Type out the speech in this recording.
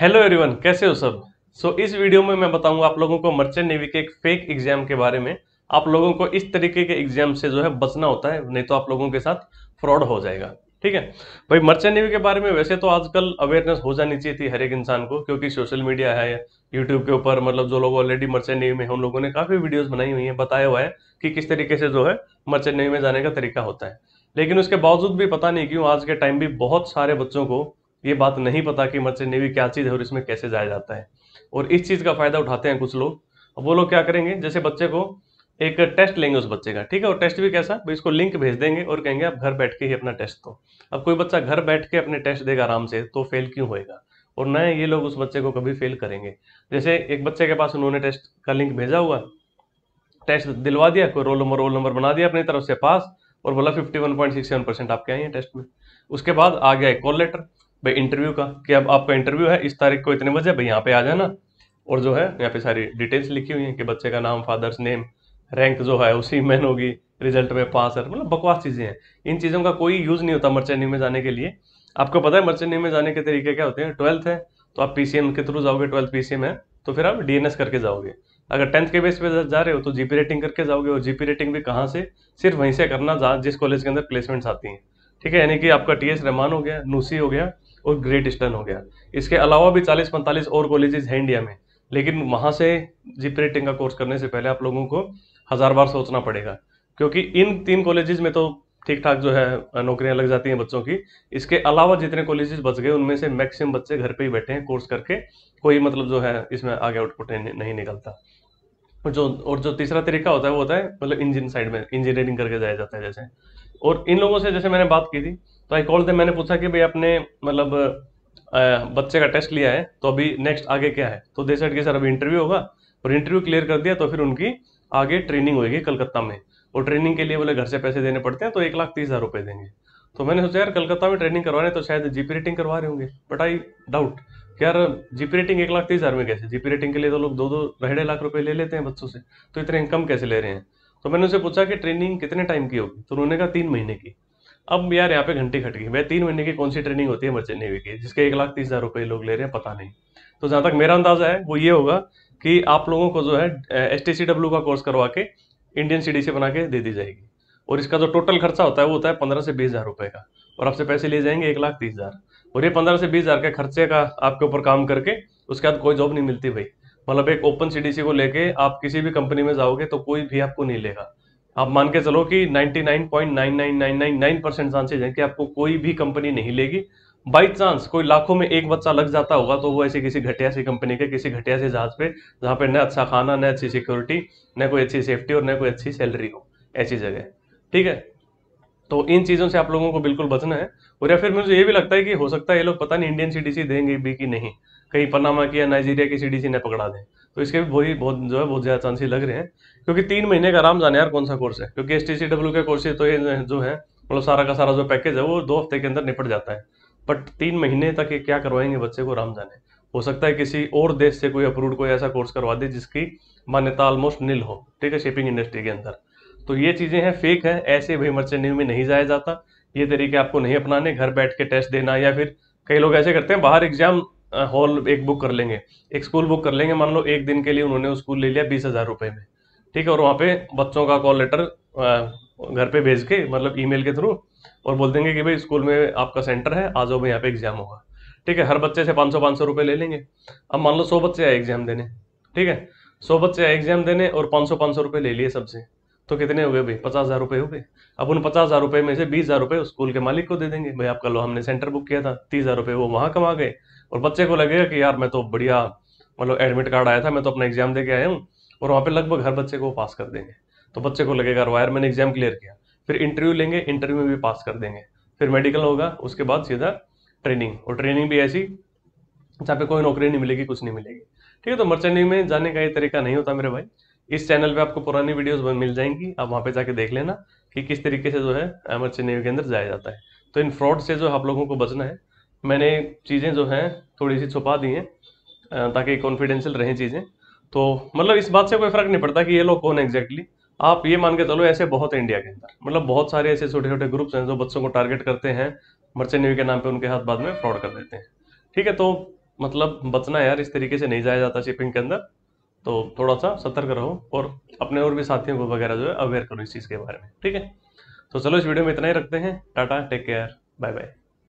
hello everyone कैसे हो सब सो so, इस वीडियो में मैं बताऊंगा आप लोगों को मर्चेंट नेवी के एक फेक एग्जाम के बारे में आप लोगों को इस तरीके के एग्जाम से जो है बचना होता है नहीं तो आप लोगों के साथ फ्रॉड हो जाएगा ठीक है भाई मर्चेंट नेवी के बारे में वैसे तो आजकल अवेयरनेस हो जानी चाहिए थी हर एक इंसान को क्योंकि सोशल मीडिया है यूट्यूब के ऊपर मतलब जो लोग ऑलरेडी मर्चेंट नेवी में उन लोगों ने काफ़ी वीडियोज़ बनाई हुई है बताया हुआ है कि किस तरीके से जो है मर्चेंट नेवी में जाने का तरीका होता है लेकिन उसके बावजूद भी पता नहीं क्यों आज के टाइम भी बहुत सारे बच्चों को ये बात नहीं पता कि मर्चेंट नेवी क्या चीज़ है और इसमें कैसे जाया जाता है और इस चीज़ का फ़ायदा उठाते हैं कुछ लोग अब वो लोग क्या करेंगे जैसे बच्चे को एक टेस्ट लेंगे उस बच्चे का ठीक है और टेस्ट भी कैसा भाई इसको लिंक भेज देंगे और कहेंगे आप घर बैठ के ही अपना टेस्ट दो अब कोई बच्चा घर बैठ के अपने टेस्ट देगा आराम से तो फेल क्यों होएगा और न ये लोग उस बच्चे को कभी फेल करेंगे जैसे एक बच्चे के पास उन्होंने टेस्ट का लिंक भेजा हुआ टेस्ट दिलवा दिया कोई रोल नंबर रोल नंबर बना दिया अपनी तरफ से पास और बोला fifty one point six percent आपके आए हैं टेस्ट में उसके बाद आ गया एक कॉल लेटर भाई इंटरव्यू का कि अब आपका इंटरव्यू है इस तारीख को इतने बजे भाई यहाँ पे आ जाना और जो है यहाँ पे सारी डिटेल्स लिखी हुई हैं कि बच्चे का नाम फादर्स नेम रैंक जो है उसी मैन होगी रिजल्ट में पास है मतलब बकवास चीज़ें हैं इन चीज़ों का कोई यूज़ नहीं होता मर्चेंडिंग में जाने के लिए आपको पता है मर्चेंडिंग में जाने के तरीके क्या होते हैं ट्वेल्थ है तो आप पी के थ्रू जाओगे ट्वेल्थ पी है तो फिर आप डी करके जाओगे अगर टेंथ के बेस पे जा रहे हो तो जीपी रेटिंग करके जाओगे और जीपी रेटिंग भी कहाँ से सिर्फ वहीं से करना जिस कॉलेज के अंदर प्लेसमेंट्स आती हैं ठीक है यानी कि आपका टी एस रहमान हो गया नूसी हो गया और ग्रेट ईस्टर्न हो गया इसके अलावा भी चालीस पैंतालीस और कॉलेजेस हैं इंडिया में लेकिन वहाँ से जीपरेटिंग का कोर्स करने से पहले आप लोगों को हज़ार बार सोचना पड़ेगा क्योंकि इन तीन कॉलेजेस में तो ठीक ठाक जो है नौकरियां लग जाती हैं बच्चों की इसके अलावा जितने कॉलेजेस बच गए उनमें से मैक्सिमम बच्चे घर पे ही बैठे हैं कोर्स करके कोई मतलब जो है इसमें आगे आउटपुट नहीं निकलता जो और जो तीसरा तरीका होता है वो होता है मतलब इंजीनियर साइड में इंजीनियरिंग करके जाया जाता है जैसे और इन लोगों से जैसे मैंने बात की थी तो आई कॉल थे मैंने पूछा कि भाई आपने मतलब बच्चे का टेस्ट लिया है तो अभी नेक्स्ट आगे क्या है तो दे सेट के सर अभी इंटरव्यू होगा और इंटरव्यू क्लियर कर दिया तो फिर उनकी आगे ट्रेनिंग होगी कलकत्ता में और ट्रेनिंग के लिए बोले घर से पैसे देने पड़ते हैं तो एक लाख तीस हज़ार रुपये देंगे तो मैंने सोचा यार कलकत्ता में ट्रेनिंग करवाने तो शायद जीपी रेटिंग करवा रहे होंगे बट आई डाउट यार जीपी रेटिंग एक लाख तीस हज़ार में कैसे जीपी रेटिंग के लिए तो लोग दो दो ढाई लाख रुपए ले लेते हैं बच्चों से तो इतने इनकम कैसे ले रहे हैं तो मैंने उनसे पूछा कि ट्रेनिंग कितने टाइम की होगी तो उन्होंने कहा तीन महीने की अब यार यहाँ पे घंटे खट गई भाई तीन महीने की कौन सी ट्रेनिंग होती है मर्चेंट नेवी की जिसके एक लाख तीस हज़ार रुपये लोग ले रहे हैं पता नहीं तो जहाँ तक मेरा अंदाजा है वो ये होगा कि आप लोगों को जो है एस टी सी डब्ल्यू का कोर्स करवा के इंडियन सी डी सी बना के दे दी जाएगी और इसका जो टोटल खर्चा होता है वो होता है पंद्रह से बीस हज़ार रुपये का और आपसे पैसे ले जाएंगे एक लाख तीस हज़ार और ये पंद्रह से बीस हज़ार के खर्चे का आपके ऊपर काम करके उसके बाद कोई जॉब नहीं मिलती भाई मतलब एक ओपन सीडीसी को लेके आप किसी भी कंपनी में जाओगे तो कोई भी आपको नहीं लेगा आप मान के चलो कि 99.99999 परसेंट चांसेज हैं कि आपको कोई भी कंपनी नहीं लेगी बाई चांस कोई लाखों में एक बच्चा लग जाता होगा तो वो ऐसी किसी घटिया सी कंपनी के किसी घटिया से जहाज पे जहाँ पे न अच्छा खाना न अच्छी सिक्योरिटी न कोई अच्छी सेफ्टी और न कोई अच्छी सैलरी हो ऐसी जगह ठीक है तो इन चीज़ों से आप लोगों को बिल्कुल बचना है और या फिर मुझे ये भी लगता है कि हो सकता है ये लोग पता नहीं इंडियन सीडीसी देंगे भी कि नहीं कहीं पनामा की या नाइजीरिया की सीडीसी ने पकड़ा दें तो इसके भी वही बहुत जो है बहुत ज़्यादा चांसेस लग रहे हैं क्योंकि तीन महीने का आराम जाने यार कौन सा कोर्स है क्योंकि एस टी के कोर्सेज तो ये जो है मतलब सारा का सारा जो पैकेज है वो दो हफ्ते के अंदर निपट जाता है बट तीन महीने तक ये क्या करवाएंगे बच्चे को आराम जाने हो सकता है किसी और देश से कोई अप्रूव कोई ऐसा कोर्स करवा दे जिसकी मान्यता ऑलमोस्ट नील हो ठीक है शिपिंग इंडस्ट्री के अंदर तो ये चीज़ें हैं फेक है ऐसे भी मर्चेंडिंग में नहीं जाया जाता ये तरीके आपको नहीं अपनाने घर बैठ के टेस्ट देना या फिर कई लोग ऐसे करते हैं बाहर एग्जाम हॉल एक बुक कर लेंगे एक स्कूल बुक कर लेंगे मान लो एक दिन के लिए उन्होंने स्कूल ले लिया बीस हज़ार रुपए में ठीक है और वहाँ पे बच्चों का कॉल लेटर घर पे भेज के मतलब ईमेल के थ्रू और बोल देंगे कि भाई स्कूल में आपका सेंटर है आ जाओ यहाँ पे एग्जाम होगा ठीक है हर बच्चे से पाँच सौ पाँच सौ रुपये ले लेंगे अब मान लो सौ बच्चे आए एग्जाम देने ठीक है सौ बच्चे आए एग्जाम देने और पाँच सौ पाँच सौ रुपये ले लिए सबसे तो कितने हुए भाई पचास हज़ार रुपये गए अब उन पचास हज़ार रुपये में से बीस हज़ार रुपये स्कूल के मालिक को दे देंगे भाई आपका लो हमने सेंटर बुक किया था तीस हज़ार रुपये वो वहाँ कमा गए और बच्चे को लगेगा कि यार मैं तो बढ़िया मतलब एडमिट कार्ड आया था मैं तो अपना एग्जाम दे के आया हूँ और वहाँ पर लगभग हर बच्चे को पास कर देंगे तो बच्चे को लगेगा वायर मैंने एग्जाम क्लियर किया फिर इंटरव्यू लेंगे इंटरव्यू में भी पास कर देंगे फिर मेडिकल होगा उसके बाद सीधा ट्रेनिंग और ट्रेनिंग भी ऐसी जहाँ पे कोई नौकरी नहीं मिलेगी कुछ नहीं मिलेगी ठीक है तो मर्चेंडिंग में जाने का ये तरीका नहीं होता मेरे भाई इस चैनल पे आपको पुरानी वीडियोस मिल जाएंगी आप वहाँ पे जाके देख लेना कि किस तरीके से जो है अहमद से नेवी के अंदर जाया जाता है तो इन फ्रॉड से जो आप लोगों को बचना है मैंने चीज़ें जो हैं थोड़ी सी छुपा दी हैं ताकि कॉन्फिडेंशियल रहें चीज़ें तो मतलब इस बात से कोई फ़र्क नहीं पड़ता कि ये लोग कौन है एग्जैक्टली आप ये मान के चलो ऐसे बहुत इंडिया के अंदर मतलब बहुत सारे ऐसे छोटे छोटे ग्रुप्स हैं जो बच्चों को टारगेट करते हैं मर्चेंट नेवी के नाम पे उनके हाथ बाद में फ्रॉड कर देते हैं ठीक है तो मतलब बचना यार इस तरीके से नहीं जाया जाता शिपिंग के अंदर तो थोड़ा सा सतर्क रहो और अपने और भी साथियों को वगैरह जो है अवेयर करो इस चीज़ के बारे में ठीक है तो चलो इस वीडियो में इतना ही रखते हैं टाटा टेक केयर बाय बाय